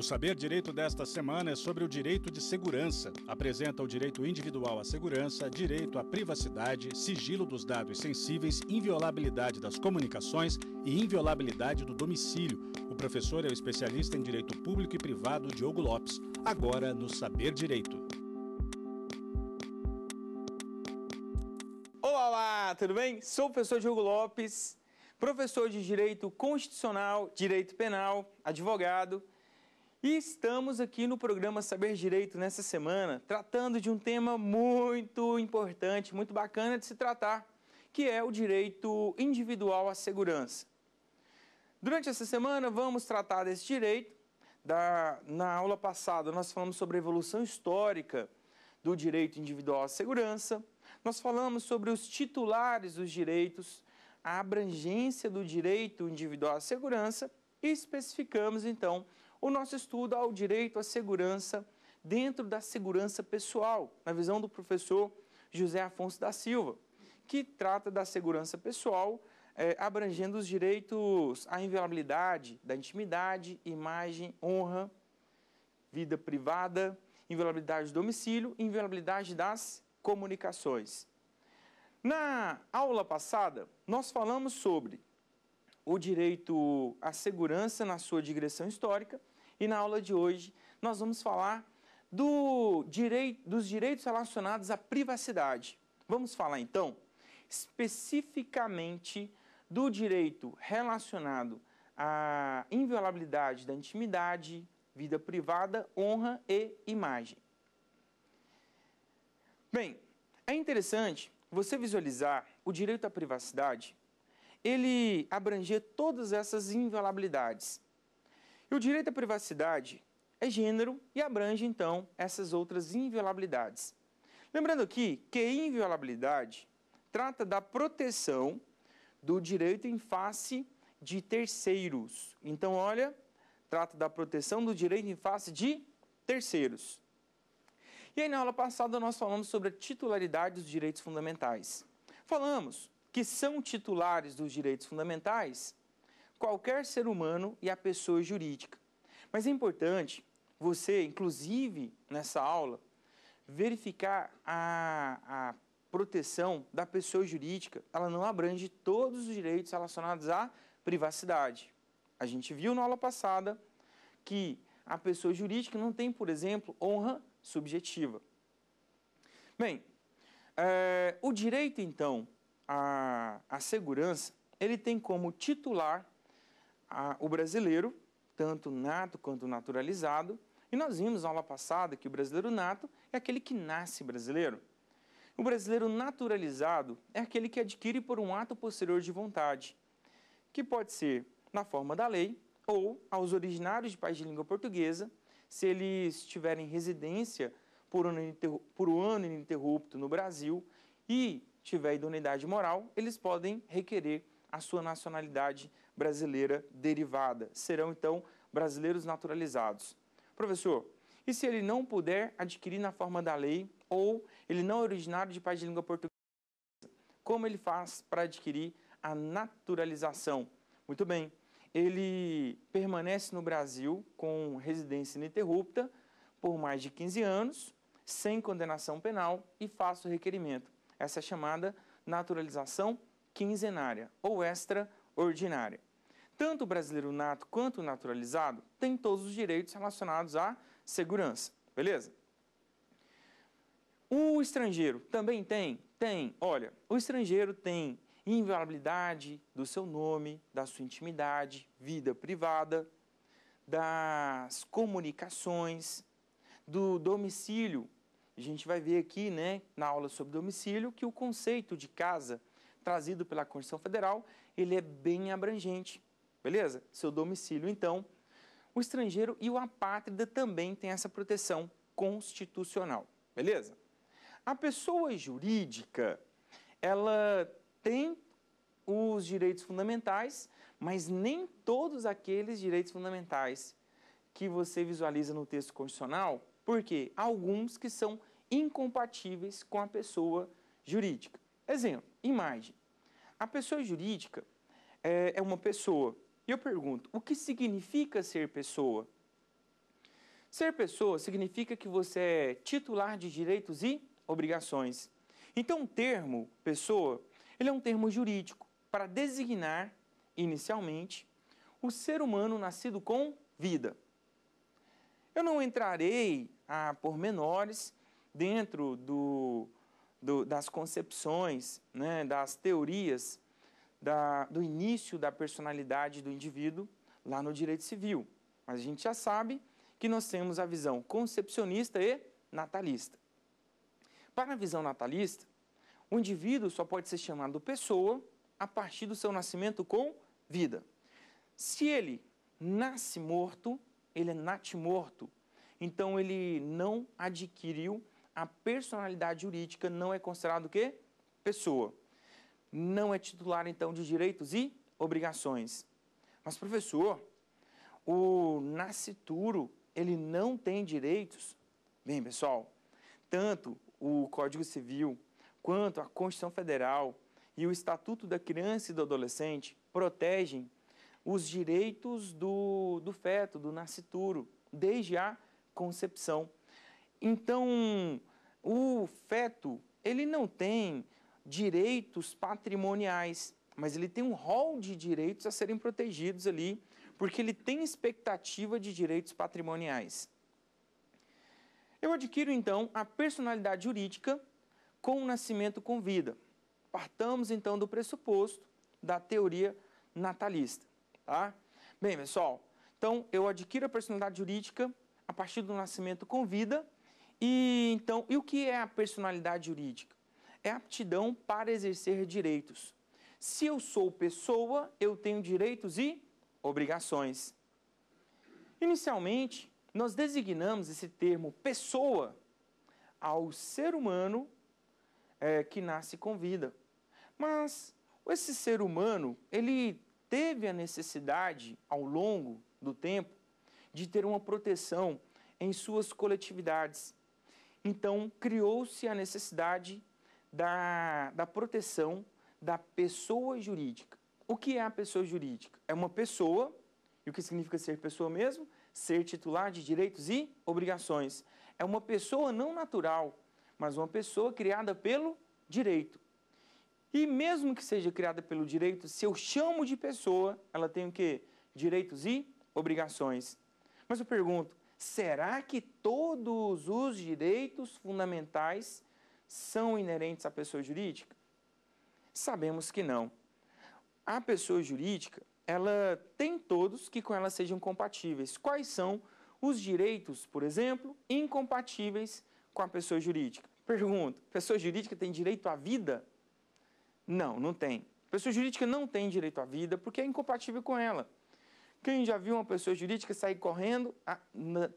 O Saber Direito desta semana é sobre o direito de segurança. Apresenta o direito individual à segurança, direito à privacidade, sigilo dos dados sensíveis, inviolabilidade das comunicações e inviolabilidade do domicílio. O professor é o especialista em direito público e privado Diogo Lopes, agora no Saber Direito. Olá, tudo bem? Sou o professor Diogo Lopes, professor de Direito Constitucional, Direito Penal, advogado e estamos aqui no programa Saber Direito nessa semana, tratando de um tema muito importante, muito bacana de se tratar, que é o direito individual à segurança. Durante essa semana, vamos tratar desse direito. Da, na aula passada, nós falamos sobre a evolução histórica do direito individual à segurança, nós falamos sobre os titulares dos direitos, a abrangência do direito individual à segurança e especificamos, então, o nosso estudo ao direito à segurança dentro da segurança pessoal, na visão do professor José Afonso da Silva, que trata da segurança pessoal é, abrangendo os direitos à inviolabilidade da intimidade, imagem, honra, vida privada, inviolabilidade do domicílio inviolabilidade das comunicações. Na aula passada, nós falamos sobre o direito à segurança na sua digressão histórica. E na aula de hoje nós vamos falar do direito, dos direitos relacionados à privacidade. Vamos falar então especificamente do direito relacionado à inviolabilidade da intimidade, vida privada, honra e imagem. Bem, é interessante você visualizar o direito à privacidade ele abranger todas essas inviolabilidades. E o direito à privacidade é gênero e abrange, então, essas outras inviolabilidades. Lembrando aqui que inviolabilidade trata da proteção do direito em face de terceiros. Então, olha, trata da proteção do direito em face de terceiros. E aí, na aula passada, nós falamos sobre a titularidade dos direitos fundamentais. Falamos que são titulares dos direitos fundamentais qualquer ser humano e a pessoa jurídica. Mas é importante você, inclusive nessa aula, verificar a, a proteção da pessoa jurídica. Ela não abrange todos os direitos relacionados à privacidade. A gente viu na aula passada que a pessoa jurídica não tem, por exemplo, honra subjetiva. Bem, é, o direito, então, a, a segurança, ele tem como titular a, o brasileiro, tanto nato quanto naturalizado. E nós vimos na aula passada que o brasileiro nato é aquele que nasce brasileiro. O brasileiro naturalizado é aquele que adquire por um ato posterior de vontade, que pode ser na forma da lei ou aos originários de país de língua portuguesa, se eles tiverem residência por um ano ininterrupto no Brasil e tiver idoneidade moral, eles podem requerer a sua nacionalidade brasileira derivada. Serão então brasileiros naturalizados. Professor, e se ele não puder adquirir na forma da lei ou ele não é originário de pais de língua portuguesa, como ele faz para adquirir a naturalização? Muito bem, ele permanece no Brasil com residência ininterrupta por mais de 15 anos, sem condenação penal e faça o requerimento. Essa é chamada naturalização quinzenária ou extraordinária. Tanto o brasileiro nato quanto o naturalizado têm todos os direitos relacionados à segurança, beleza? O estrangeiro também tem? Tem. Olha, o estrangeiro tem inviolabilidade do seu nome, da sua intimidade, vida privada, das comunicações, do domicílio a gente vai ver aqui, né, na aula sobre domicílio, que o conceito de casa trazido pela Constituição Federal, ele é bem abrangente, beleza? Seu domicílio, então, o estrangeiro e o apátrida também têm essa proteção constitucional, beleza? A pessoa jurídica, ela tem os direitos fundamentais, mas nem todos aqueles direitos fundamentais que você visualiza no texto constitucional, porque alguns que são incompatíveis com a pessoa jurídica. Exemplo, imagem. A pessoa jurídica é, é uma pessoa. E eu pergunto, o que significa ser pessoa? Ser pessoa significa que você é titular de direitos e obrigações. Então, o termo pessoa, ele é um termo jurídico para designar, inicialmente, o ser humano nascido com vida. Eu não entrarei a pormenores dentro do, do, das concepções, né, das teorias da, do início da personalidade do indivíduo lá no direito civil. Mas a gente já sabe que nós temos a visão concepcionista e natalista. Para a visão natalista, o indivíduo só pode ser chamado pessoa a partir do seu nascimento com vida. Se ele nasce morto, ele é natimorto. Então ele não adquiriu a personalidade jurídica não é considerada o quê? Pessoa. Não é titular, então, de direitos e obrigações. Mas, professor, o nascituro, ele não tem direitos? Bem, pessoal, tanto o Código Civil quanto a Constituição Federal e o Estatuto da Criança e do Adolescente protegem os direitos do, do feto, do nascituro, desde a concepção. Então, o feto, ele não tem direitos patrimoniais, mas ele tem um rol de direitos a serem protegidos ali, porque ele tem expectativa de direitos patrimoniais. Eu adquiro então a personalidade jurídica com o nascimento com vida. Partamos então do pressuposto da teoria natalista, tá? Bem, pessoal, então eu adquiro a personalidade jurídica a partir do nascimento com vida e então, e o que é a personalidade jurídica? É aptidão para exercer direitos. Se eu sou pessoa, eu tenho direitos e obrigações. Inicialmente, nós designamos esse termo pessoa ao ser humano é, que nasce com vida. Mas esse ser humano, ele teve a necessidade, ao longo do tempo, de ter uma proteção em suas coletividades. Então, criou-se a necessidade da, da proteção da pessoa jurídica. O que é a pessoa jurídica? É uma pessoa, e o que significa ser pessoa mesmo? Ser titular de direitos e obrigações. É uma pessoa não natural, mas uma pessoa criada pelo direito. E mesmo que seja criada pelo direito, se eu chamo de pessoa, ela tem o quê? Direitos e obrigações. Mas eu pergunto, Será que todos os direitos fundamentais são inerentes à pessoa jurídica? Sabemos que não. A pessoa jurídica, ela tem todos que com ela sejam compatíveis. Quais são os direitos, por exemplo, incompatíveis com a pessoa jurídica? Pergunto, pessoa jurídica tem direito à vida? Não, não tem. Pessoa jurídica não tem direito à vida porque é incompatível com ela. Quem já viu uma pessoa jurídica sair correndo ah,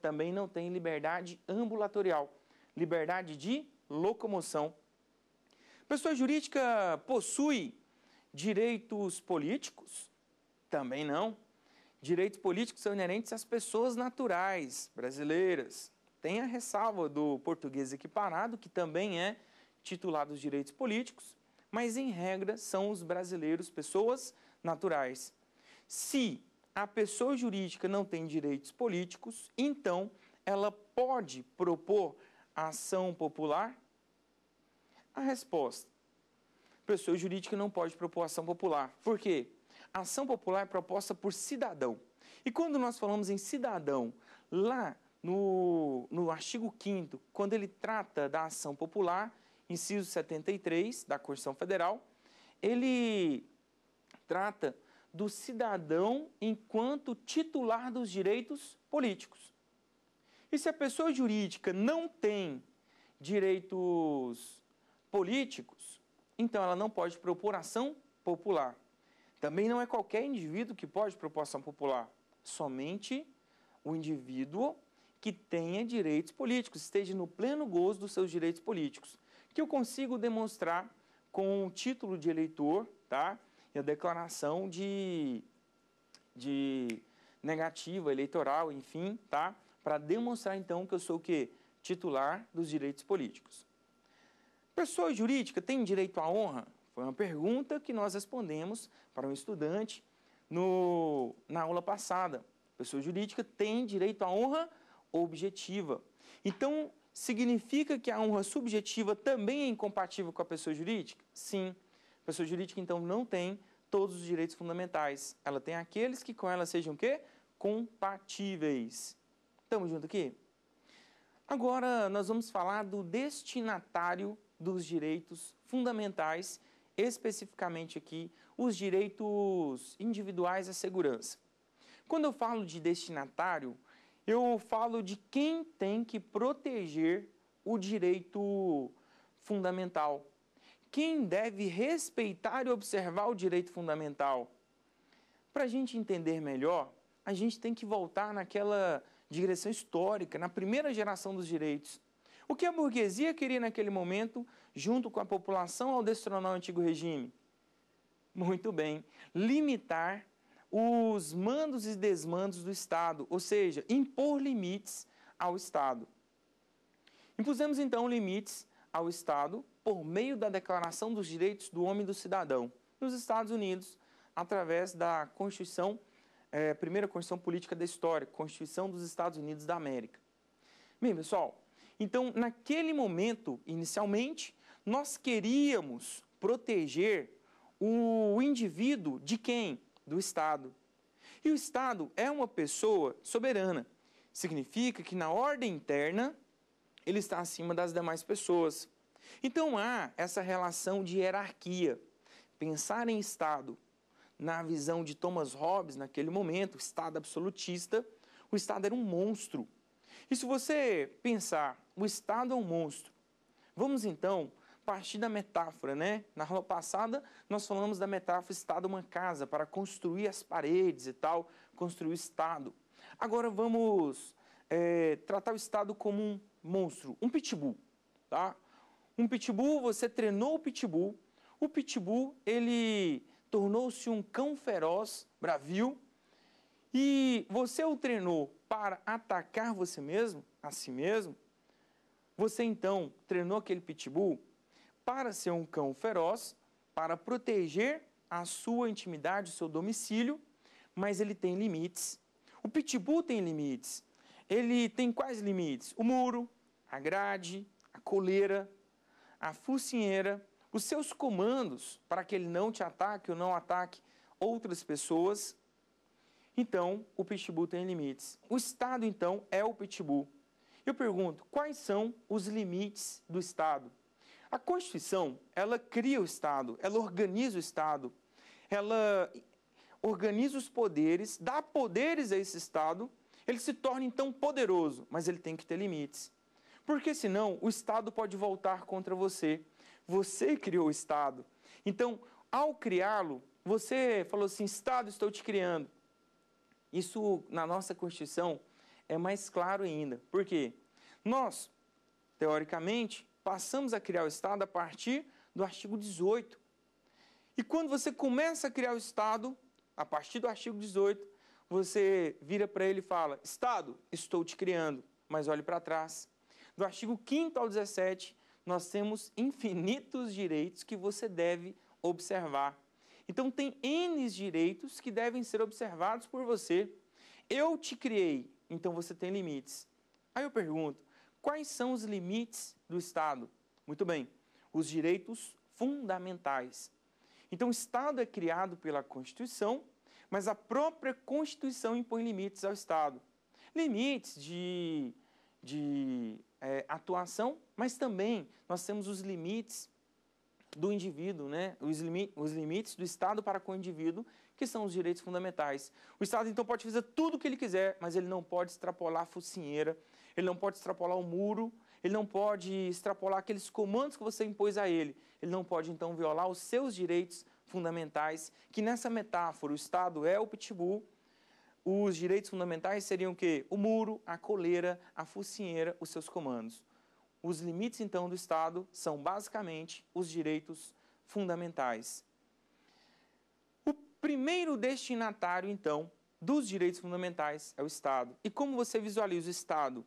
também não tem liberdade ambulatorial, liberdade de locomoção. Pessoa jurídica possui direitos políticos? Também não. Direitos políticos são inerentes às pessoas naturais brasileiras. Tem a ressalva do português equiparado, que também é titular dos direitos políticos, mas em regra são os brasileiros pessoas naturais. Se a pessoa jurídica não tem direitos políticos, então ela pode propor ação popular? A resposta: a pessoa jurídica não pode propor ação popular. Por quê? A ação popular é proposta por cidadão. E quando nós falamos em cidadão, lá no, no artigo 5, quando ele trata da ação popular, inciso 73 da Constituição Federal, ele trata do cidadão enquanto titular dos direitos políticos. E se a pessoa jurídica não tem direitos políticos, então ela não pode propor ação popular. Também não é qualquer indivíduo que pode propor ação popular, somente o indivíduo que tenha direitos políticos, esteja no pleno gozo dos seus direitos políticos, que eu consigo demonstrar com o título de eleitor, tá? e a declaração de, de negativa eleitoral, enfim, tá? Para demonstrar então que eu sou o quê? Titular dos direitos políticos. Pessoa jurídica tem direito à honra? Foi uma pergunta que nós respondemos para um estudante no, na aula passada. Pessoa jurídica tem direito à honra objetiva. Então, significa que a honra subjetiva também é incompatível com a pessoa jurídica? Sim. A pessoa jurídica, então, não tem todos os direitos fundamentais. Ela tem aqueles que com ela sejam o quê? Compatíveis. Estamos junto aqui? Agora, nós vamos falar do destinatário dos direitos fundamentais, especificamente aqui, os direitos individuais à segurança. Quando eu falo de destinatário, eu falo de quem tem que proteger o direito fundamental, quem deve respeitar e observar o direito fundamental. Para a gente entender melhor, a gente tem que voltar naquela direção histórica, na primeira geração dos direitos. O que a burguesia queria naquele momento, junto com a população, ao destronar o antigo regime? Muito bem, limitar os mandos e desmandos do Estado, ou seja, impor limites ao Estado. Impusemos então limites ao Estado por meio da Declaração dos Direitos do Homem e do Cidadão, nos Estados Unidos, através da Constituição, é, primeira Constituição Política da História, Constituição dos Estados Unidos da América. Bem, pessoal, então, naquele momento, inicialmente, nós queríamos proteger o indivíduo de quem? Do Estado. E o Estado é uma pessoa soberana. Significa que na ordem interna ele está acima das demais pessoas. Então há essa relação de hierarquia. Pensar em Estado, na visão de Thomas Hobbes naquele momento, Estado absolutista, o Estado era um monstro. E se você pensar, o Estado é um monstro, vamos então partir da metáfora, né? Na aula passada, nós falamos da metáfora Estado é uma casa, para construir as paredes e tal, construir o Estado. Agora vamos é, tratar o Estado como um monstro, um pitbull, tá? Um pitbull, você treinou o pitbull, o pitbull, ele tornou-se um cão feroz, bravio, e você o treinou para atacar você mesmo, a si mesmo, você então treinou aquele pitbull para ser um cão feroz, para proteger a sua intimidade, o seu domicílio, mas ele tem limites. O pitbull tem limites. Ele tem quais limites? O muro, a grade, a coleira, a focinheira, os seus comandos para que ele não te ataque ou não ataque outras pessoas. Então, o pitbull tem limites. O Estado, então, é o pitbull. Eu pergunto, quais são os limites do Estado? A Constituição, ela cria o Estado, ela organiza o Estado, ela organiza os poderes, dá poderes a esse Estado, ele se torna então poderoso, mas ele tem que ter limites. Porque senão o Estado pode voltar contra você. Você criou o Estado. Então, ao criá-lo, você falou assim: Estado, estou te criando. Isso na nossa Constituição é mais claro ainda. Por quê? Nós, teoricamente, passamos a criar o Estado a partir do artigo 18. E quando você começa a criar o Estado, a partir do artigo 18, você vira para ele e fala: Estado, estou te criando, mas olhe para trás do artigo 5 ao 17, nós temos infinitos direitos que você deve observar. Então, tem N direitos que devem ser observados por você. Eu te criei, então você tem limites. Aí eu pergunto: quais são os limites do Estado? Muito bem, os direitos fundamentais. Então, o Estado é criado pela Constituição, mas a própria Constituição impõe limites ao Estado. Limites de, de é, atuação, mas também nós temos os limites do indivíduo, né? os, limi os limites do Estado para com o indivíduo, que são os direitos fundamentais. O Estado, então, pode fazer tudo o que ele quiser, mas ele não pode extrapolar a focinheira, ele não pode extrapolar o muro, ele não pode extrapolar aqueles comandos que você impôs a ele. Ele não pode, então, violar os seus direitos fundamentais, que nessa metáfora o Estado é o pitbull os direitos fundamentais seriam o quê? O muro, a coleira, a focinheira, os seus comandos. Os limites, então, do Estado são basicamente os direitos fundamentais. O primeiro destinatário, então, dos direitos fundamentais é o Estado. E como você visualiza o Estado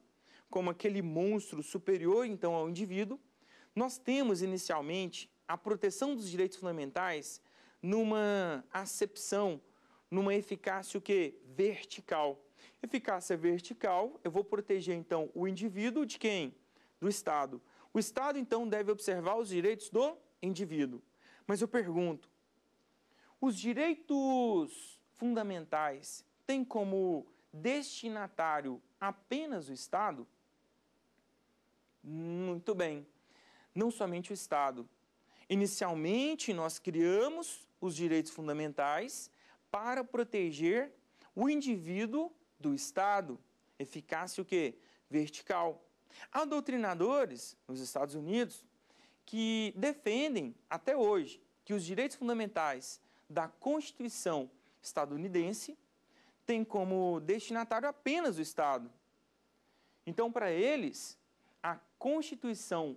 como aquele monstro superior, então, ao indivíduo, nós temos inicialmente a proteção dos direitos fundamentais numa acepção numa eficácia o quê? vertical. Eficácia vertical, eu vou proteger então o indivíduo de quem? Do Estado. O Estado então deve observar os direitos do indivíduo. Mas eu pergunto, os direitos fundamentais têm como destinatário apenas o Estado? Muito bem, não somente o Estado. Inicialmente, nós criamos os direitos fundamentais para proteger o indivíduo do Estado. Eficácia o quê? Vertical. Há doutrinadores nos Estados Unidos que defendem até hoje que os direitos fundamentais da Constituição estadunidense têm como destinatário apenas o Estado. Então, para eles, a Constituição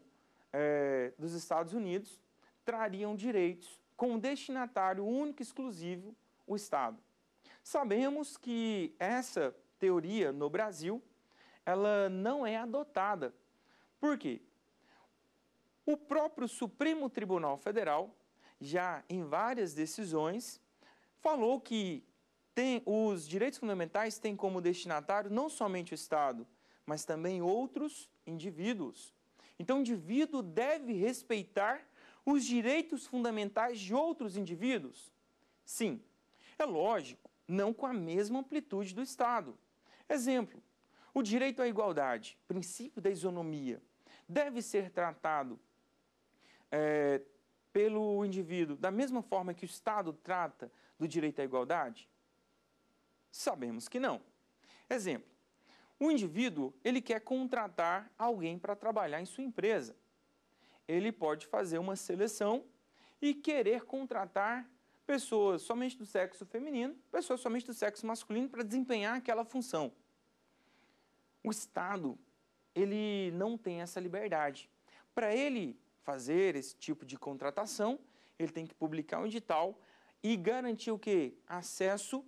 eh, dos Estados Unidos trariam direitos com destinatário único e exclusivo o Estado. Sabemos que essa teoria no Brasil, ela não é adotada. Por quê? O próprio Supremo Tribunal Federal, já em várias decisões, falou que tem, os direitos fundamentais têm como destinatário não somente o Estado, mas também outros indivíduos. Então, o indivíduo deve respeitar os direitos fundamentais de outros indivíduos? Sim, é lógico, não com a mesma amplitude do Estado. Exemplo, o direito à igualdade, princípio da isonomia, deve ser tratado é, pelo indivíduo da mesma forma que o Estado trata do direito à igualdade? Sabemos que não. Exemplo, o indivíduo ele quer contratar alguém para trabalhar em sua empresa. Ele pode fazer uma seleção e querer contratar pessoas somente do sexo feminino, pessoas somente do sexo masculino para desempenhar aquela função. O Estado, ele não tem essa liberdade. Para ele fazer esse tipo de contratação, ele tem que publicar um edital e garantir o quê? Acesso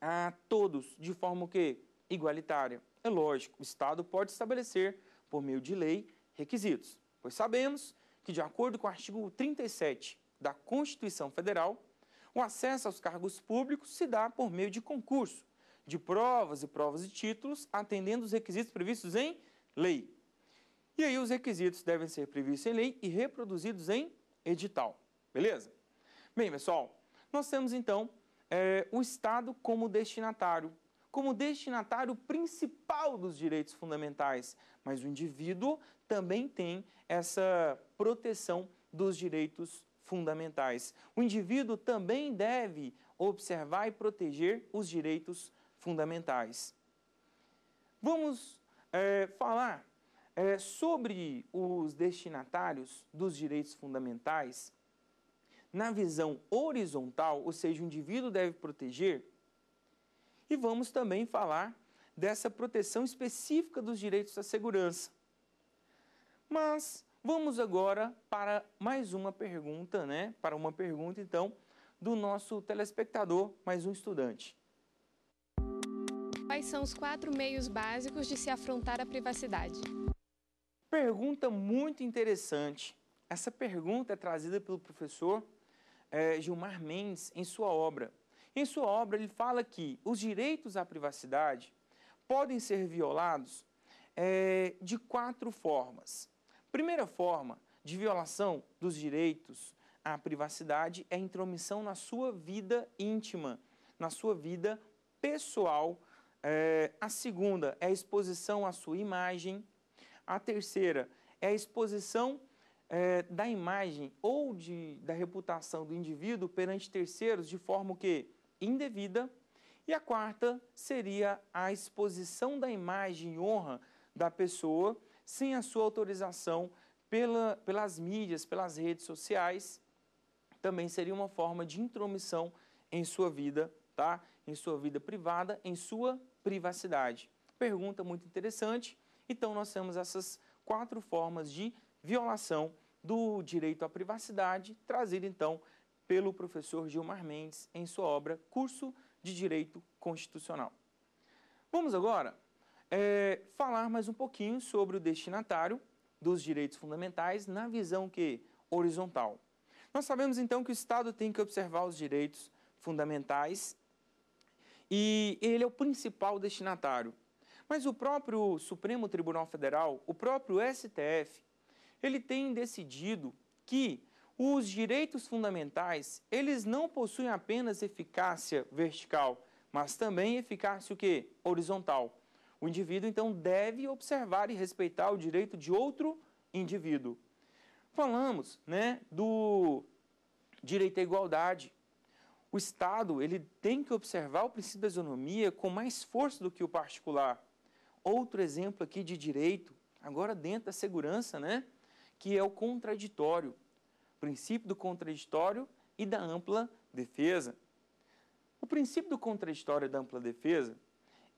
a todos de forma o quê? igualitária. É lógico, o Estado pode estabelecer, por meio de lei, requisitos, pois sabemos que, de acordo com o artigo 37 da Constituição Federal, o acesso aos cargos públicos se dá por meio de concurso, de provas e provas e títulos, atendendo os requisitos previstos em lei. E aí os requisitos devem ser previstos em lei e reproduzidos em edital. Beleza? Bem, pessoal, nós temos então é, o Estado como destinatário, como destinatário principal dos direitos fundamentais, mas o indivíduo também tem essa proteção dos direitos fundamentais. O indivíduo também deve observar e proteger os direitos fundamentais. Vamos é, falar é, sobre os destinatários dos direitos fundamentais na visão horizontal, ou seja, o indivíduo deve proteger, e vamos também falar dessa proteção específica dos direitos à segurança. Mas Vamos agora para mais uma pergunta, né? Para uma pergunta, então, do nosso telespectador, mais um estudante. Quais são os quatro meios básicos de se afrontar a privacidade? Pergunta muito interessante. Essa pergunta é trazida pelo professor eh, Gilmar Mendes em sua obra. Em sua obra, ele fala que os direitos à privacidade podem ser violados eh, de quatro formas. Primeira forma de violação dos direitos à privacidade é a intromissão na sua vida íntima, na sua vida pessoal. É, a segunda é a exposição à sua imagem. A terceira é a exposição é, da imagem ou de, da reputação do indivíduo perante terceiros de forma que indevida. E a quarta seria a exposição da imagem e honra da pessoa sem a sua autorização pela, pelas mídias, pelas redes sociais, também seria uma forma de intromissão em sua vida, tá? Em sua vida privada, em sua privacidade. Pergunta muito interessante. Então nós temos essas quatro formas de violação do direito à privacidade, trazida então pelo professor Gilmar Mendes em sua obra Curso de Direito Constitucional. Vamos agora é, falar mais um pouquinho sobre o destinatário dos direitos fundamentais na visão que horizontal. Nós sabemos então que o Estado tem que observar os direitos fundamentais e ele é o principal destinatário. Mas o próprio Supremo Tribunal Federal, o próprio STF, ele tem decidido que os direitos fundamentais, eles não possuem apenas eficácia vertical, mas também eficácia o quê? horizontal. O indivíduo, então, deve observar e respeitar o direito de outro indivíduo. Falamos né, do direito à igualdade. O Estado ele tem que observar o princípio da isonomia com mais força do que o particular. Outro exemplo aqui de direito, agora dentro da segurança, né, que é o contraditório. O princípio do contraditório e da ampla defesa. O princípio do contraditório e da ampla defesa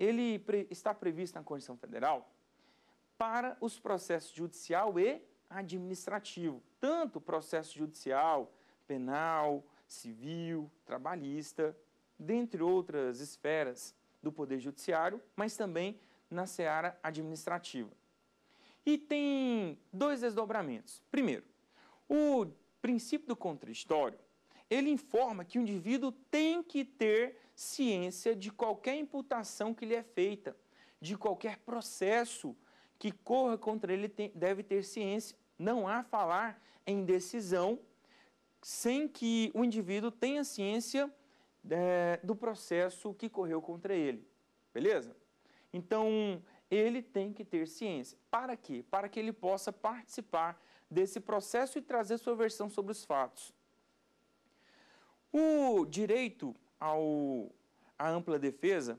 ele pre, está previsto na Constituição Federal para os processos judicial e administrativo, tanto processo judicial, penal, civil, trabalhista, dentre outras esferas do Poder Judiciário, mas também na seara administrativa. E tem dois desdobramentos. Primeiro, o princípio do contraditório, ele informa que o indivíduo tem que ter ciência de qualquer imputação que lhe é feita, de qualquer processo que corra contra ele tem, deve ter ciência. Não há falar em decisão sem que o indivíduo tenha ciência é, do processo que correu contra ele. Beleza? Então, ele tem que ter ciência. Para quê? Para que ele possa participar desse processo e trazer sua versão sobre os fatos. O direito ao, à ampla defesa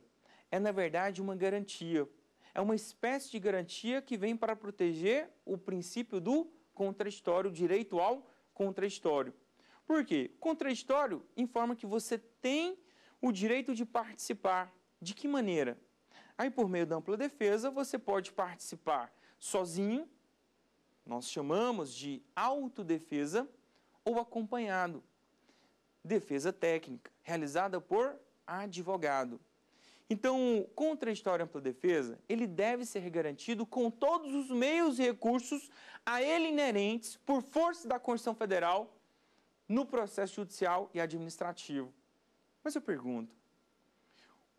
é, na verdade, uma garantia. É uma espécie de garantia que vem para proteger o princípio do contraditório, o direito ao contraditório. Por quê? Contraditório informa que você tem o direito de participar. De que maneira? Aí, por meio da ampla defesa, você pode participar sozinho, nós chamamos de autodefesa, ou acompanhado defesa técnica, realizada por advogado. Então, o contraditório ampla defesa, ele deve ser garantido com todos os meios e recursos a ele inerentes por força da Constituição Federal no processo judicial e administrativo. Mas eu pergunto,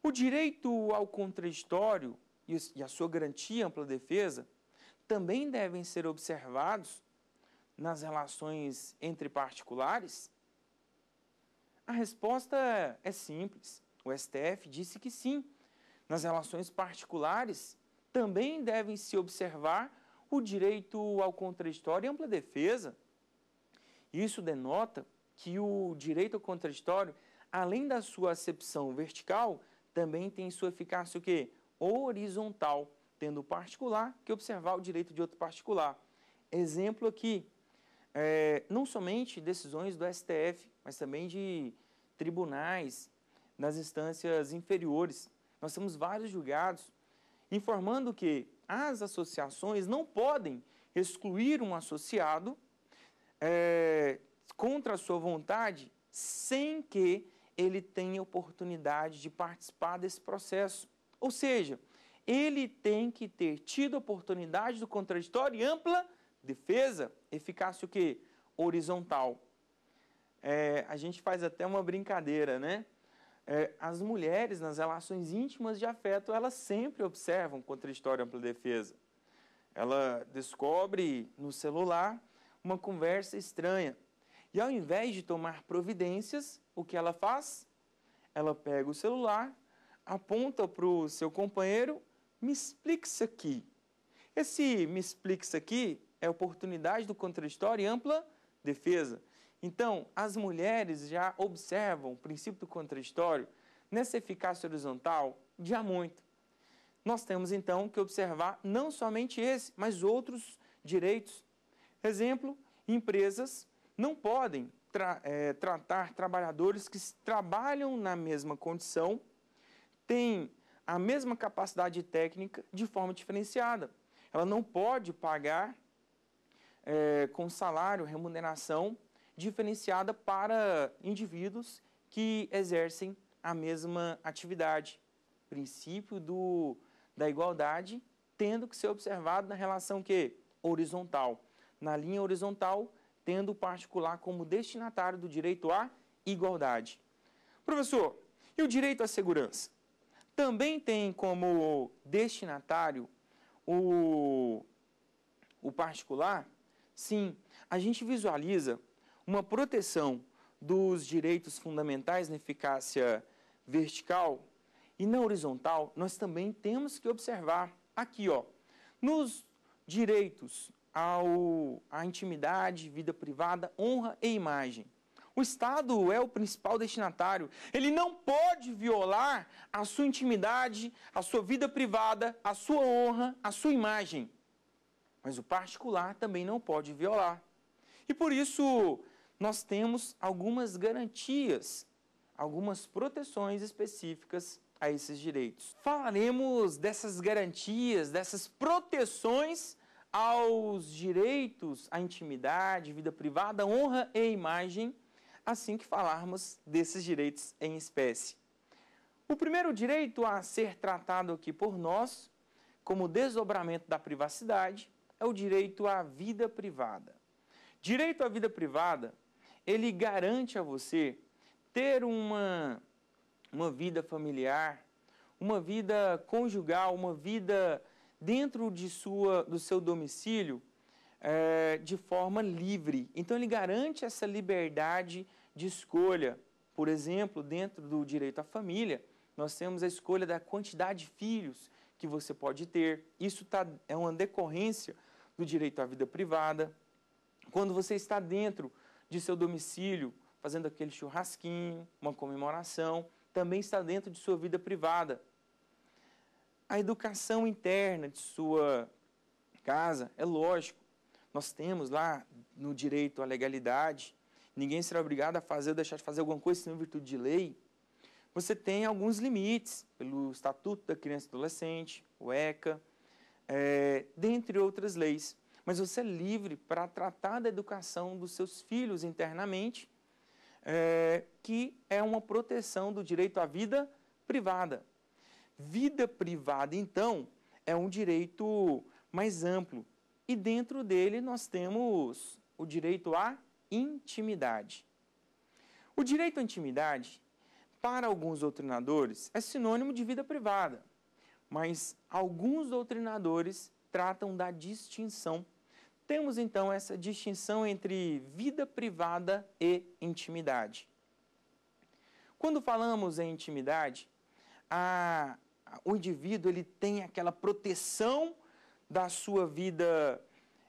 o direito ao contraditório e a sua garantia ampla defesa também devem ser observados nas relações entre particulares? A resposta é, é simples. O STF disse que sim. Nas relações particulares, também devem se observar o direito ao contraditório e ampla defesa. Isso denota que o direito ao contraditório, além da sua acepção vertical, também tem sua eficácia o quê? horizontal, tendo o particular que observar o direito de outro particular. Exemplo aqui, é, não somente decisões do STF mas também de tribunais nas instâncias inferiores. Nós temos vários julgados informando que as associações não podem excluir um associado é, contra a sua vontade sem que ele tenha oportunidade de participar desse processo. Ou seja, ele tem que ter tido oportunidade do contraditório e ampla defesa, eficácia o quê? Horizontal é, a gente faz até uma brincadeira, né? É, as mulheres, nas relações íntimas de afeto, elas sempre observam contraditório ampla defesa. Ela descobre no celular uma conversa estranha. E ao invés de tomar providências, o que ela faz? Ela pega o celular, aponta para o seu companheiro, me explica isso aqui. Esse me explica isso aqui é oportunidade do contraditório e ampla defesa. Então, as mulheres já observam o princípio do contraditório nessa eficácia horizontal de há muito. Nós temos então que observar não somente esse, mas outros direitos. Exemplo, empresas não podem tra é, tratar trabalhadores que trabalham na mesma condição, têm a mesma capacidade técnica de forma diferenciada. Ela não pode pagar é, com salário, remuneração diferenciada para indivíduos que exercem a mesma atividade. Princípio do, da igualdade tendo que ser observado na relação que horizontal. Na linha horizontal, tendo o particular como destinatário do direito à igualdade. Professor, e o direito à segurança? Também tem como destinatário o, o particular? Sim, a gente visualiza uma proteção dos direitos fundamentais na eficácia vertical e na horizontal, nós também temos que observar aqui, ó, nos direitos ao, à intimidade, vida privada, honra e imagem. O Estado é o principal destinatário. Ele não pode violar a sua intimidade, a sua vida privada, a sua honra, a sua imagem. Mas o particular também não pode violar. E por isso nós temos algumas garantias, algumas proteções específicas a esses direitos. Falaremos dessas garantias, dessas proteções aos direitos à intimidade, vida privada, honra e imagem, assim que falarmos desses direitos em espécie. O primeiro direito a ser tratado aqui por nós, como desdobramento da privacidade, é o direito à vida privada. Direito à vida privada ele garante a você ter uma, uma vida familiar, uma vida conjugal, uma vida dentro de sua, do seu domicílio é, de forma livre. Então, ele garante essa liberdade de escolha. Por exemplo, dentro do direito à família, nós temos a escolha da quantidade de filhos que você pode ter. Isso tá, é uma decorrência do direito à vida privada. Quando você está dentro de seu domicílio, fazendo aquele churrasquinho, uma comemoração, também está dentro de sua vida privada. A educação interna de sua casa, é lógico, nós temos lá no direito à legalidade, ninguém será obrigado a fazer ou deixar de fazer alguma coisa sem em virtude de lei. Você tem alguns limites, pelo Estatuto da Criança e Adolescente, o ECA, é, eh, dentre outras leis mas você é livre para tratar da educação dos seus filhos internamente, é, que é uma proteção do direito à vida privada. Vida privada, então, é um direito mais amplo. E dentro dele nós temos o direito à intimidade. O direito à intimidade, para alguns doutrinadores, é sinônimo de vida privada, mas alguns doutrinadores tratam da distinção temos então essa distinção entre vida privada e intimidade. Quando falamos em intimidade, a, o indivíduo ele tem aquela proteção da sua vida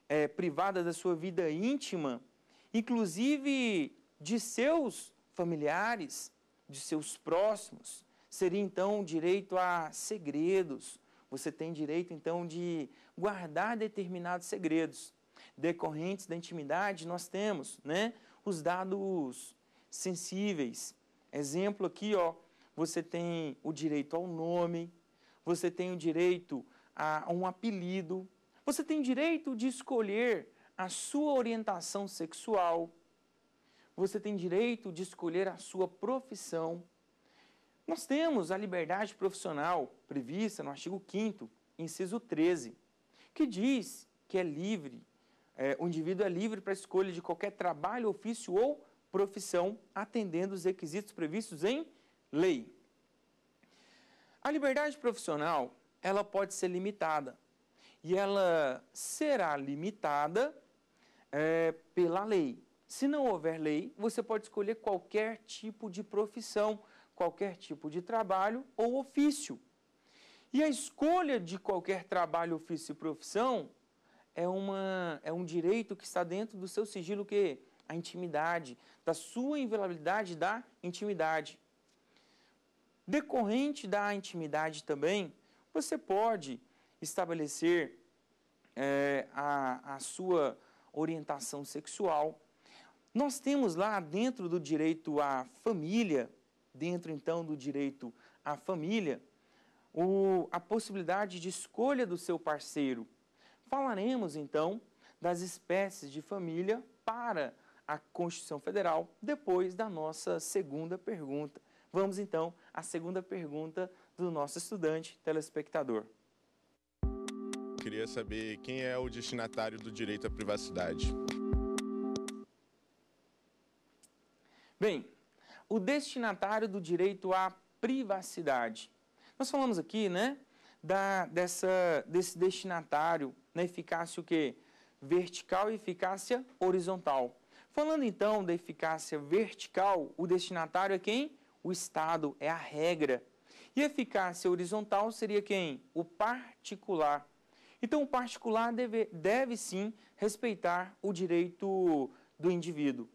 é, privada, da sua vida íntima, inclusive de seus familiares, de seus próximos. Seria então direito a segredos. Você tem direito então de guardar determinados segredos decorrentes da intimidade, nós temos né, os dados sensíveis. Exemplo aqui, ó, você tem o direito ao nome, você tem o direito a um apelido, você tem direito de escolher a sua orientação sexual, você tem direito de escolher a sua profissão. Nós temos a liberdade profissional prevista no artigo 5, inciso 13, que diz que é livre é, o indivíduo é livre para a escolha de qualquer trabalho, ofício ou profissão, atendendo os requisitos previstos em lei. A liberdade profissional, ela pode ser limitada e ela será limitada é, pela lei. Se não houver lei, você pode escolher qualquer tipo de profissão, qualquer tipo de trabalho ou ofício. E a escolha de qualquer trabalho, ofício e profissão é, uma, é um direito que está dentro do seu sigilo que a intimidade, da sua inviolabilidade da intimidade. Decorrente da intimidade também, você pode estabelecer é, a, a sua orientação sexual. Nós temos lá dentro do direito à família, dentro então do direito à família, o, a possibilidade de escolha do seu parceiro. Falaremos então das espécies de família para a Constituição Federal depois da nossa segunda pergunta. Vamos então à segunda pergunta do nosso estudante telespectador. Queria saber quem é o destinatário do direito à privacidade. Bem, o destinatário do direito à privacidade. Nós falamos aqui, né, da, dessa, desse destinatário na né, eficácia o quê? Vertical e eficácia horizontal. Falando então da eficácia vertical, o destinatário é quem? O Estado, é a regra. E eficácia horizontal seria quem? O particular. Então, o particular deve, deve sim respeitar o direito do indivíduo.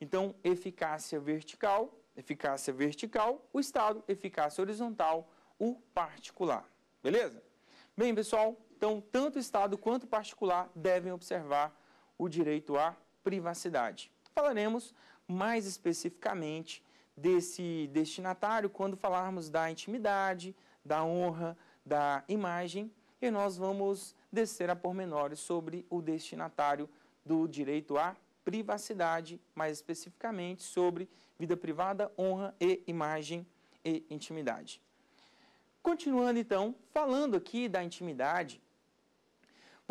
Então, eficácia vertical, eficácia vertical, o Estado, eficácia horizontal, o particular. Beleza? Bem, pessoal, então, tanto o Estado quanto o particular devem observar o direito à privacidade. Falaremos mais especificamente desse destinatário quando falarmos da intimidade, da honra, da imagem, e nós vamos descer a pormenores sobre o destinatário do direito à privacidade, mais especificamente sobre vida privada, honra e imagem e intimidade. Continuando então, falando aqui da intimidade,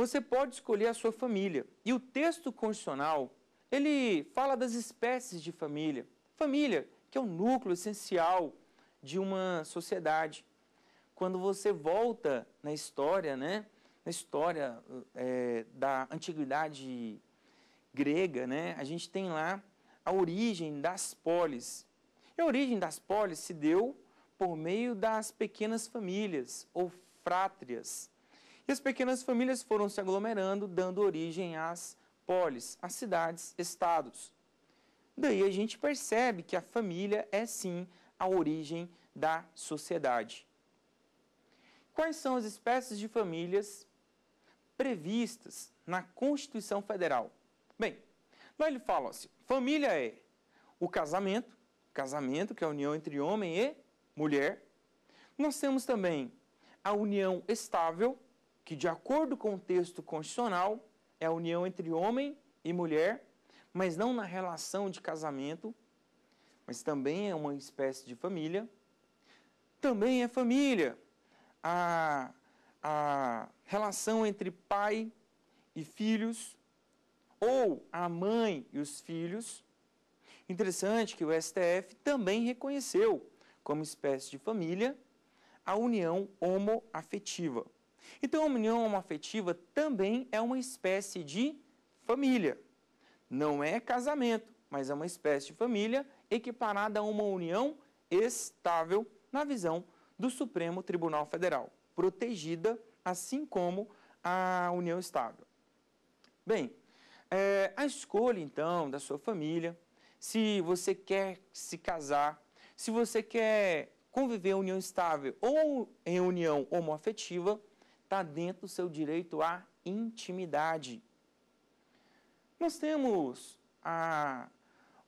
você pode escolher a sua família. E o texto constitucional, ele fala das espécies de família. Família, que é o núcleo essencial de uma sociedade. Quando você volta na história, né, na história é, da antiguidade grega, né, a gente tem lá a origem das polis. E a origem das polis se deu por meio das pequenas famílias ou frátrias. Essas as pequenas famílias foram se aglomerando, dando origem às polis, às cidades, estados. Daí a gente percebe que a família é sim a origem da sociedade. Quais são as espécies de famílias previstas na Constituição Federal? Bem, lá ele fala assim: família é o casamento, casamento que é a união entre homem e mulher. Nós temos também a união estável, que, de acordo com o texto constitucional, é a união entre homem e mulher, mas não na relação de casamento, mas também é uma espécie de família. Também é família a, a relação entre pai e filhos, ou a mãe e os filhos. Interessante que o STF também reconheceu como espécie de família a união homoafetiva. Então, a união homoafetiva também é uma espécie de família. Não é casamento, mas é uma espécie de família equiparada a uma união estável na visão do Supremo Tribunal Federal, protegida assim como a união estável. Bem, é, a escolha então da sua família, se você quer se casar, se você quer conviver em união estável ou em união homoafetiva, está dentro do seu direito à intimidade. Nós temos a, ah,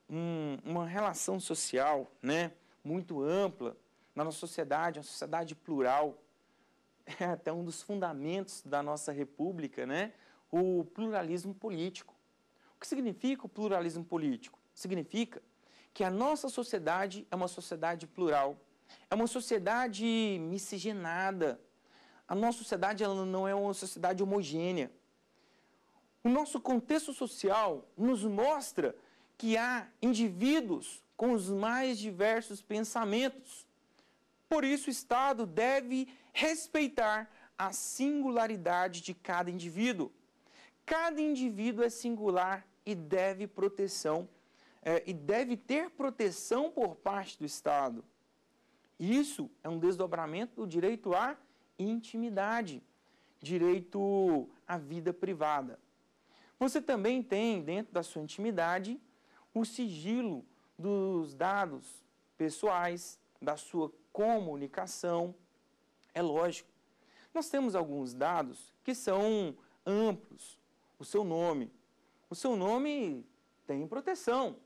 um, uma relação social né, muito ampla na nossa sociedade, uma sociedade plural. É até um dos fundamentos da nossa república, né, o pluralismo político. O que significa o pluralismo político? Significa que a nossa sociedade é uma sociedade plural, é uma sociedade miscigenada, a nossa sociedade ela não é uma sociedade homogênea. O nosso contexto social nos mostra que há indivíduos com os mais diversos pensamentos. Por isso, o Estado deve respeitar a singularidade de cada indivíduo. Cada indivíduo é singular e deve proteção é, e deve ter proteção por parte do Estado. Isso é um desdobramento do direito à intimidade, direito à vida privada. Você também tem, dentro da sua intimidade, o sigilo dos dados pessoais, da sua comunicação. É lógico. Nós temos alguns dados que são amplos. O seu nome. O seu nome tem proteção,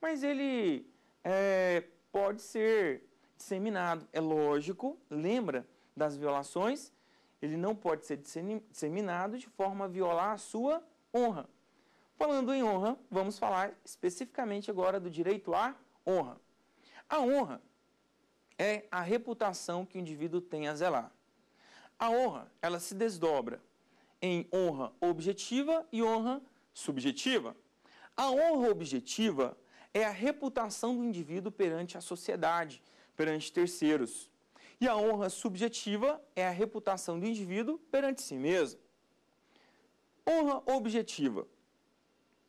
mas ele é, pode ser disseminado. É lógico, lembra das violações, ele não pode ser disseminado de forma a violar a sua honra. Falando em honra, vamos falar especificamente agora do direito à honra. A honra é a reputação que o indivíduo tem a zelar. A honra, ela se desdobra em honra objetiva e honra subjetiva. A honra objetiva é a reputação do indivíduo perante a sociedade, perante terceiros. E a honra subjetiva é a reputação do indivíduo perante si mesmo. Honra objetiva.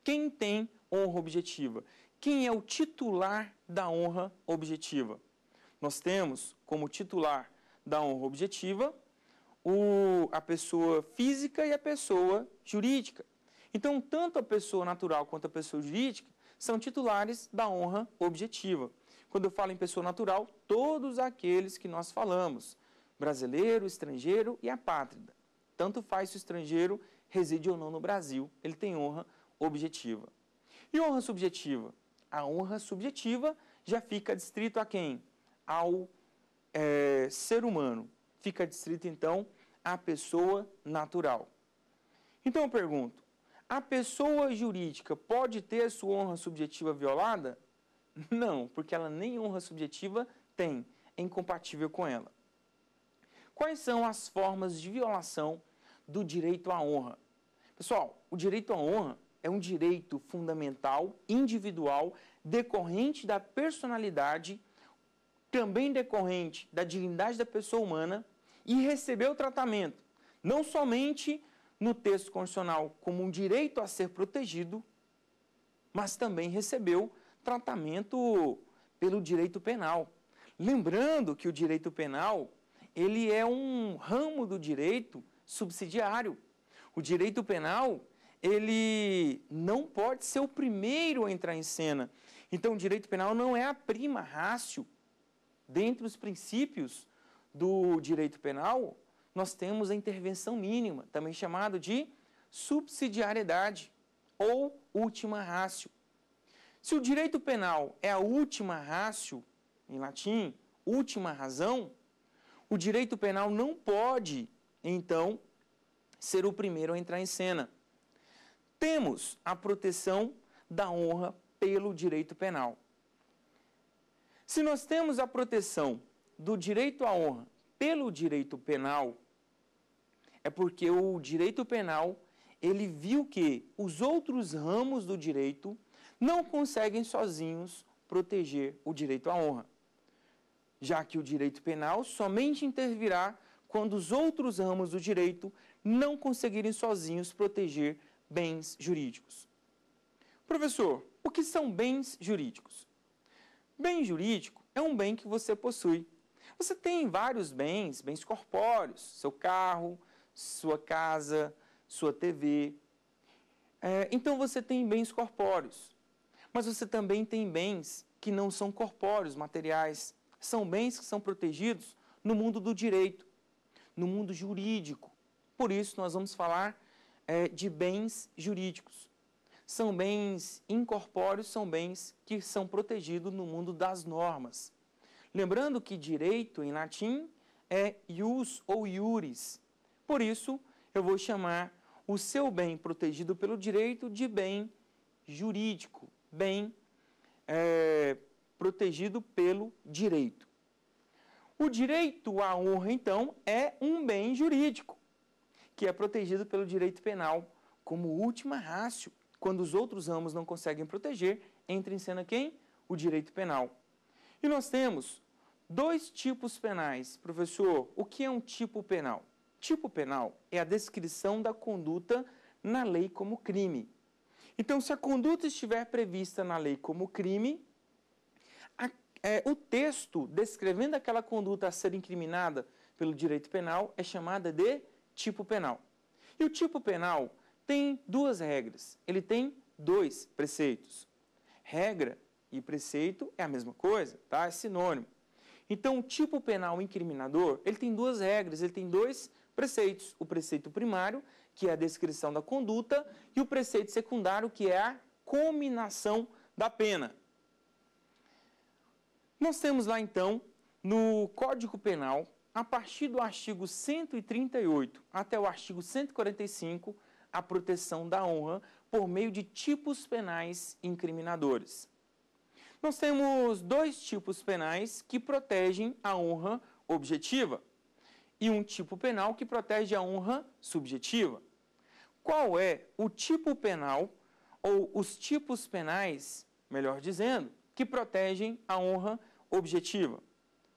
Quem tem honra objetiva? Quem é o titular da honra objetiva? Nós temos como titular da honra objetiva o, a pessoa física e a pessoa jurídica. Então, tanto a pessoa natural quanto a pessoa jurídica são titulares da honra objetiva. Quando eu falo em pessoa natural, todos aqueles que nós falamos, brasileiro, estrangeiro e apátrida. Tanto faz se o estrangeiro reside ou não no Brasil, ele tem honra objetiva. E honra subjetiva? A honra subjetiva já fica distrito a quem? Ao é, ser humano. Fica distrito, então, à pessoa natural. Então eu pergunto, a pessoa jurídica pode ter sua honra subjetiva violada? Não, porque ela nem honra subjetiva tem, é incompatível com ela. Quais são as formas de violação do direito à honra? Pessoal, o direito à honra é um direito fundamental, individual, decorrente da personalidade, também decorrente da dignidade da pessoa humana e recebeu tratamento, não somente no texto constitucional como um direito a ser protegido, mas também recebeu tratamento pelo direito penal. Lembrando que o direito penal, ele é um ramo do direito subsidiário. O direito penal, ele não pode ser o primeiro a entrar em cena. Então, o direito penal não é a prima rácio. Dentre os princípios do direito penal, nós temos a intervenção mínima, também chamado de subsidiariedade ou última rácio. Se o direito penal é a última ratio, em latim, última razão, o direito penal não pode, então, ser o primeiro a entrar em cena. Temos a proteção da honra pelo direito penal. Se nós temos a proteção do direito à honra pelo direito penal, é porque o direito penal ele viu que os outros ramos do direito não conseguem sozinhos proteger o direito à honra, já que o direito penal somente intervirá quando os outros ramos do direito não conseguirem sozinhos proteger bens jurídicos. Professor, o que são bens jurídicos? Bem jurídico é um bem que você possui. Você tem vários bens, bens corpóreos, seu carro, sua casa, sua TV. É, então você tem bens corpóreos. Mas você também tem bens que não são corpóreos, materiais. São bens que são protegidos no mundo do direito, no mundo jurídico. Por isso, nós vamos falar é, de bens jurídicos. São bens incorpóreos, são bens que são protegidos no mundo das normas. Lembrando que direito em latim é ius ou iuris. Por isso, eu vou chamar o seu bem protegido pelo direito de bem jurídico bem é, protegido pelo direito. O direito à honra, então, é um bem jurídico, que é protegido pelo direito penal como última rácio. Quando os outros ramos não conseguem proteger, entra em cena quem? O direito penal. E nós temos dois tipos penais. Professor, o que é um tipo penal? Tipo penal é a descrição da conduta na lei como crime. Então, se a conduta estiver prevista na lei como crime, a, é, o texto descrevendo aquela conduta a ser incriminada pelo direito penal é chamada de tipo penal. E o tipo penal tem duas regras. Ele tem dois preceitos. Regra e preceito é a mesma coisa, tá? É sinônimo. Então, o tipo penal incriminador, ele tem duas regras, ele tem dois preceitos. O preceito primário que é a descrição da conduta, e o preceito secundário, que é a cominação da pena. Nós temos lá então no Código Penal, a partir do artigo 138 até o artigo 145, a proteção da honra por meio de tipos penais incriminadores. Nós temos dois tipos penais que protegem a honra objetiva e um tipo penal que protege a honra subjetiva. Qual é o tipo penal ou os tipos penais, melhor dizendo, que protegem a honra objetiva?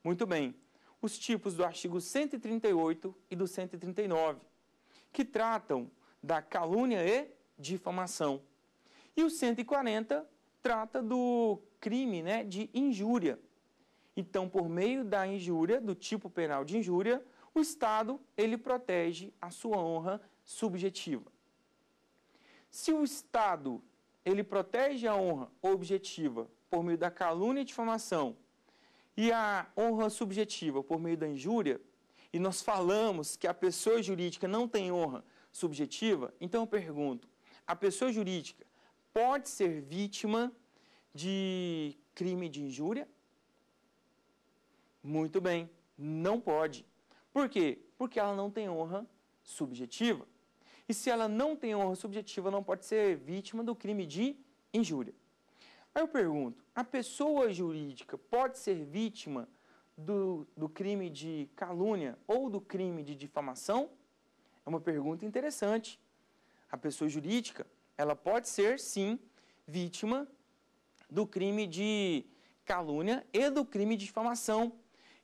Muito bem, os tipos do artigo 138 e do 139, que tratam da calúnia e difamação. E o 140 trata do crime né, de injúria. Então, por meio da injúria, do tipo penal de injúria, o Estado ele protege a sua honra subjetiva. Se o Estado ele protege a honra objetiva por meio da calúnia e difamação e a honra subjetiva por meio da injúria, e nós falamos que a pessoa jurídica não tem honra subjetiva, então eu pergunto, a pessoa jurídica pode ser vítima de crime de injúria? Muito bem, não pode. Por quê? Porque ela não tem honra subjetiva. E se ela não tem honra subjetiva, não pode ser vítima do crime de injúria. Aí eu pergunto: a pessoa jurídica pode ser vítima do, do crime de calúnia ou do crime de difamação? É uma pergunta interessante. A pessoa jurídica, ela pode ser, sim, vítima do crime de calúnia e do crime de difamação,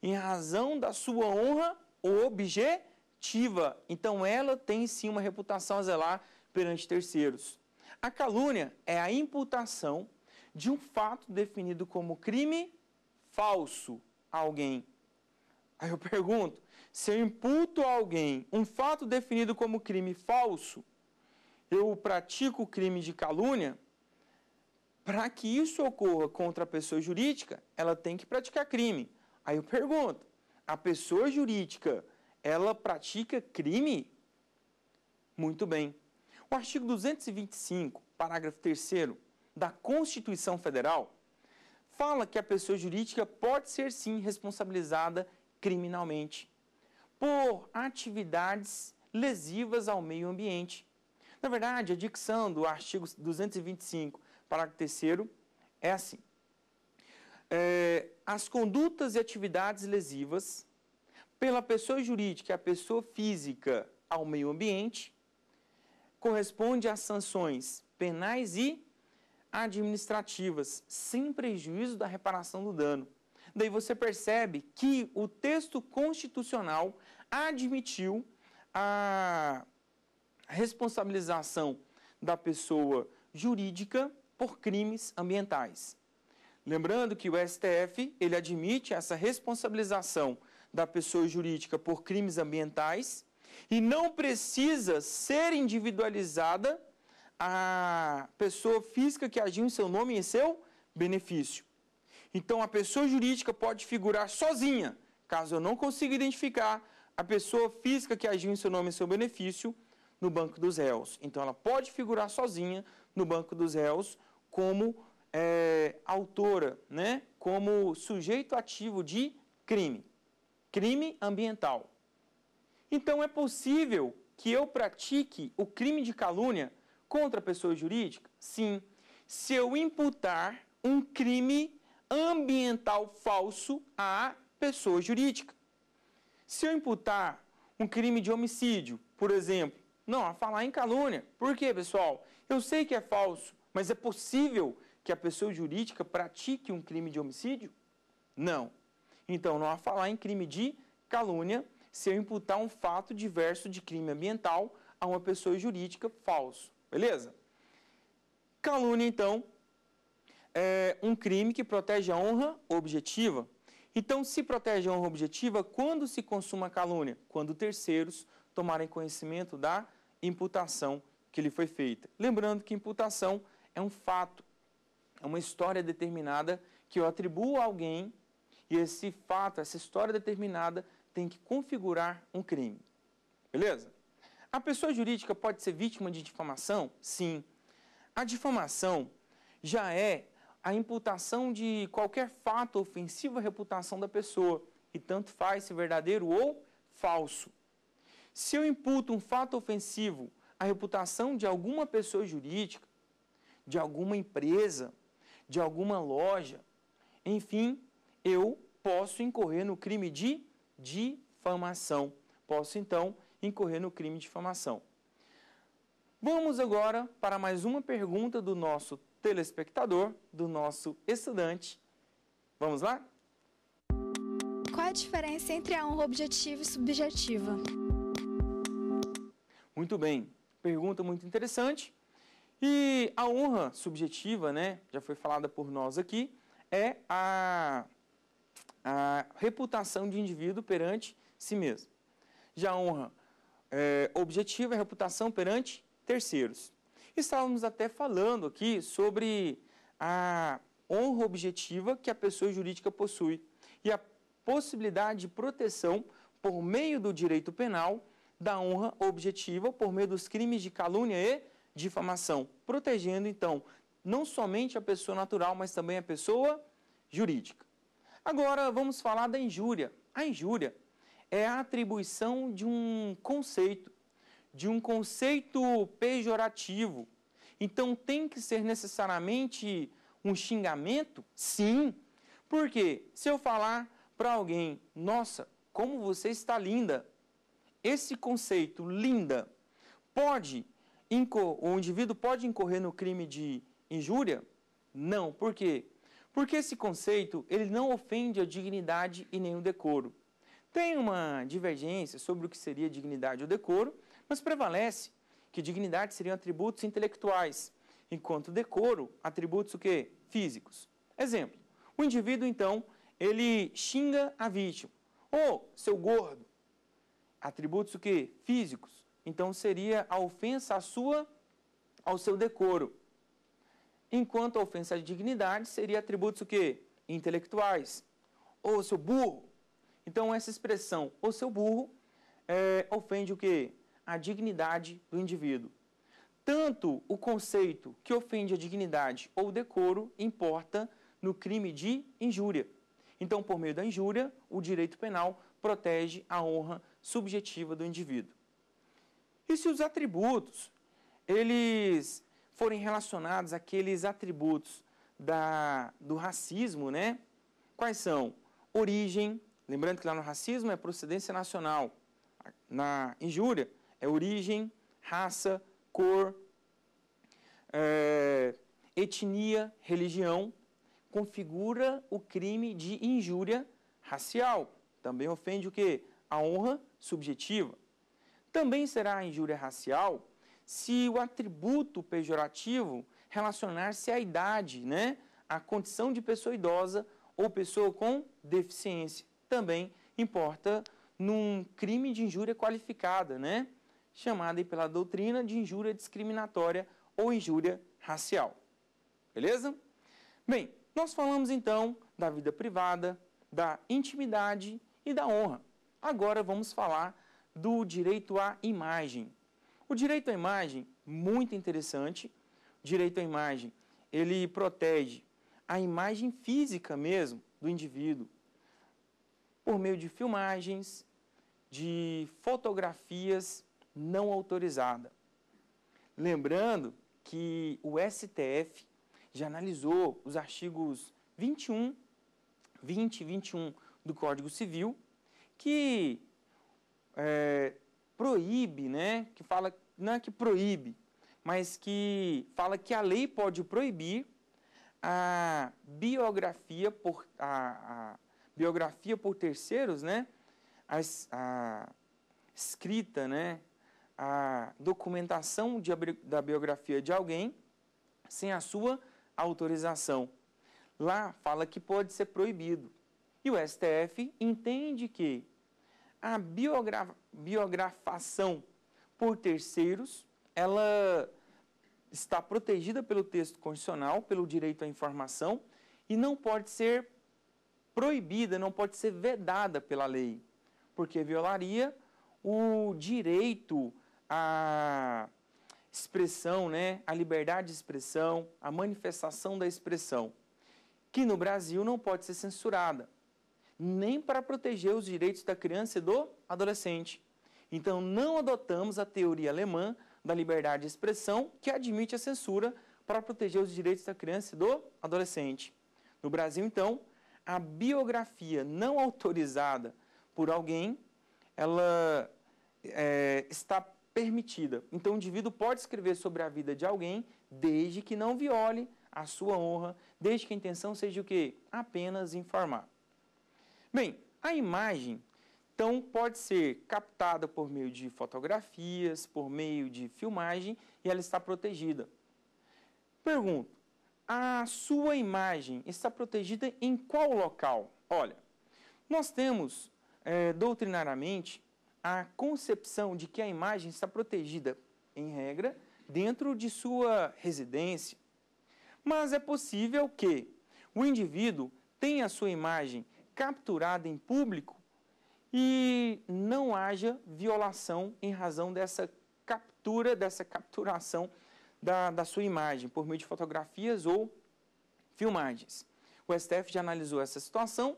em razão da sua honra objetiva. Então, ela tem sim uma reputação a zelar perante terceiros. A calúnia é a imputação de um fato definido como crime falso a alguém. Aí eu pergunto: se eu imputo a alguém um fato definido como crime falso, eu pratico o crime de calúnia? Para que isso ocorra contra a pessoa jurídica, ela tem que praticar crime. Aí eu pergunto: a pessoa jurídica ela pratica crime? Muito bem. O artigo 225, parágrafo 3 da Constituição Federal fala que a pessoa jurídica pode ser sim responsabilizada criminalmente por atividades lesivas ao meio ambiente. Na verdade, a dicção do artigo 225, parágrafo 3 é assim: é, as condutas e atividades lesivas pela pessoa jurídica e a pessoa física ao meio ambiente corresponde a sanções penais e administrativas, sem prejuízo da reparação do dano. Daí você percebe que o texto constitucional admitiu a responsabilização da pessoa jurídica por crimes ambientais. Lembrando que o STF, ele admite essa responsabilização da pessoa jurídica por crimes ambientais e não precisa ser individualizada a pessoa física que agiu em seu nome e em seu benefício. Então, a pessoa jurídica pode figurar sozinha, caso eu não consiga identificar a pessoa física que agiu em seu nome e seu benefício no banco dos réus. Então, ela pode figurar sozinha no banco dos réus como é, autora né, como sujeito ativo de crime, crime ambiental. Então é possível que eu pratique o crime de calúnia contra a pessoa jurídica? Sim. Se eu imputar um crime ambiental falso à pessoa jurídica. Se eu imputar um crime de homicídio, por exemplo, não, a falar em calúnia. Por quê, pessoal? Eu sei que é falso, mas é possível que a pessoa jurídica pratique um crime de homicídio? Não. Então, não há falar em crime de calúnia se eu imputar um fato diverso de crime ambiental a uma pessoa jurídica falso. Beleza? Calúnia, então, é um crime que protege a honra objetiva. Então, se protege a honra objetiva, quando se consuma calúnia? Quando terceiros tomarem conhecimento da imputação que lhe foi feita. Lembrando que imputação é um fato, é uma história determinada que eu atribuo a alguém e esse fato, essa história determinada tem que configurar um crime. Beleza? A pessoa jurídica pode ser vítima de difamação? Sim. A difamação já é a imputação de qualquer fato ofensivo à reputação da pessoa, e tanto faz se verdadeiro ou falso. Se eu imputo um fato ofensivo à reputação de alguma pessoa jurídica, de alguma empresa, de alguma loja. Enfim, eu posso incorrer no crime de difamação. Posso então incorrer no crime de difamação. Vamos agora para mais uma pergunta do nosso telespectador, do nosso estudante. Vamos lá? Qual a diferença entre a honra objetiva e subjetiva? Muito bem, pergunta muito interessante. E a honra subjetiva, né, já foi falada por nós aqui, é a, a reputação de indivíduo perante si mesmo. Já a honra é, objetiva é a reputação perante terceiros. Estávamos até falando aqui sobre a honra objetiva que a pessoa jurídica possui e a possibilidade de proteção por meio do direito penal da honra objetiva por meio dos crimes de calúnia e difamação, protegendo então não somente a pessoa natural, mas também a pessoa jurídica. Agora vamos falar da injúria. A injúria é a atribuição de um conceito, de um conceito pejorativo. Então tem que ser necessariamente um xingamento? Sim. Porque se eu falar para alguém, nossa, como você está linda, esse conceito linda pode o indivíduo pode incorrer no crime de injúria? Não. Por quê? Porque esse conceito ele não ofende a dignidade e nem o decoro. Tem uma divergência sobre o que seria dignidade ou decoro, mas prevalece que dignidade seriam atributos intelectuais, enquanto decoro, atributos o quê? Físicos. Exemplo, o indivíduo, então, ele xinga a vítima. Ô, oh, seu gordo! Atributos o quê? Físicos. Então seria a ofensa à sua, ao seu decoro. Enquanto a ofensa à dignidade seria atributos o quê? Intelectuais. Ou seu burro. Então essa expressão, ou seu burro, é, ofende o quê? A dignidade do indivíduo. Tanto o conceito que ofende a dignidade ou decoro importa no crime de injúria. Então, por meio da injúria, o direito penal protege a honra subjetiva do indivíduo. E se os atributos, eles forem relacionados àqueles atributos da, do racismo, né? Quais são? Origem, lembrando que lá no racismo é procedência nacional. Na injúria é origem, raça, cor, é, etnia, religião, configura o crime de injúria racial. Também ofende o que? A honra subjetiva. Também será injúria racial se o atributo pejorativo relacionar-se à idade, né? à condição de pessoa idosa ou pessoa com deficiência. Também importa num crime de injúria qualificada, né? chamada pela doutrina de injúria discriminatória ou injúria racial. Beleza? Bem, nós falamos então da vida privada, da intimidade e da honra. Agora vamos falar do direito à imagem. O direito à imagem, muito interessante, direito à imagem, ele protege a imagem física mesmo do indivíduo por meio de filmagens, de fotografias não autorizadas. Lembrando que o STF já analisou os artigos 21, 20 e 21 do Código Civil, que é, proíbe, né? Que fala, não é que proíbe, mas que fala que a lei pode proibir a biografia por, a, a biografia por terceiros, né? A, a escrita, né? A documentação de, da biografia de alguém sem a sua autorização. Lá fala que pode ser proibido. E o STF entende que a biogra biografação por terceiros, ela está protegida pelo texto constitucional, pelo direito à informação, e não pode ser proibida, não pode ser vedada pela lei, porque violaria o direito à expressão, né, à liberdade de expressão, à manifestação da expressão, que no Brasil não pode ser censurada nem para proteger os direitos da criança e do adolescente. Então, não adotamos a teoria alemã da liberdade de expressão, que admite a censura para proteger os direitos da criança e do adolescente. No Brasil, então, a biografia não autorizada por alguém, ela é, está permitida. Então, o indivíduo pode escrever sobre a vida de alguém desde que não viole a sua honra, desde que a intenção seja o quê? Apenas informar. Bem, a imagem então pode ser captada por meio de fotografias, por meio de filmagem e ela está protegida. Pergunto, a sua imagem está protegida em qual local? Olha, nós temos é, doutrinariamente a concepção de que a imagem está protegida, em regra, dentro de sua residência. Mas é possível que o indivíduo tenha a sua imagem capturada em público e não haja violação em razão dessa captura, dessa capturação da, da sua imagem por meio de fotografias ou filmagens. O STF já analisou essa situação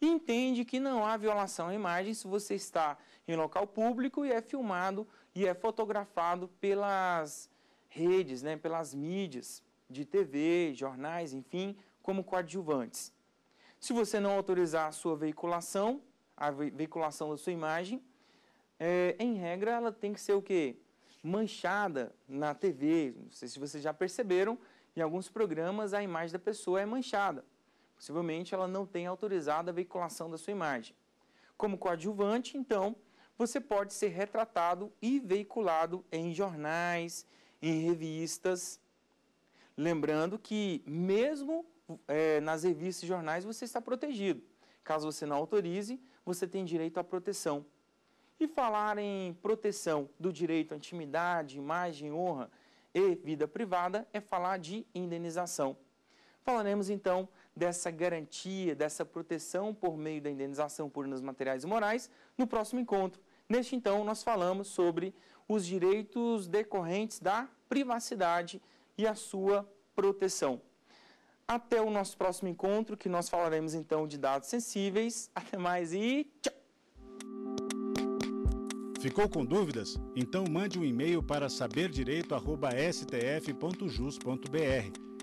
e entende que não há violação à imagem se você está em local público e é filmado e é fotografado pelas redes, né, pelas mídias de TV, jornais, enfim, como coadjuvantes. Se você não autorizar a sua veiculação, a veiculação da sua imagem, é, em regra, ela tem que ser o quê? Manchada na TV. Não sei se vocês já perceberam, em alguns programas a imagem da pessoa é manchada. Possivelmente ela não tem autorizada a veiculação da sua imagem. Como coadjuvante, então, você pode ser retratado e veiculado em jornais, em revistas. Lembrando que, mesmo é, nas revistas e jornais, você está protegido. Caso você não autorize, você tem direito à proteção. E falar em proteção do direito à intimidade, imagem, honra e vida privada é falar de indenização. Falaremos então dessa garantia, dessa proteção por meio da indenização por danos materiais e morais no próximo encontro. Neste então, nós falamos sobre os direitos decorrentes da privacidade e a sua proteção. Até o nosso próximo encontro, que nós falaremos então de dados sensíveis. Até mais e tchau! Ficou com dúvidas? Então mande um e-mail para saberdireito@stf.jus.br.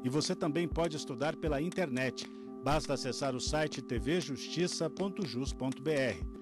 E você também pode estudar pela internet. Basta acessar o site tvjustiça.jus.br.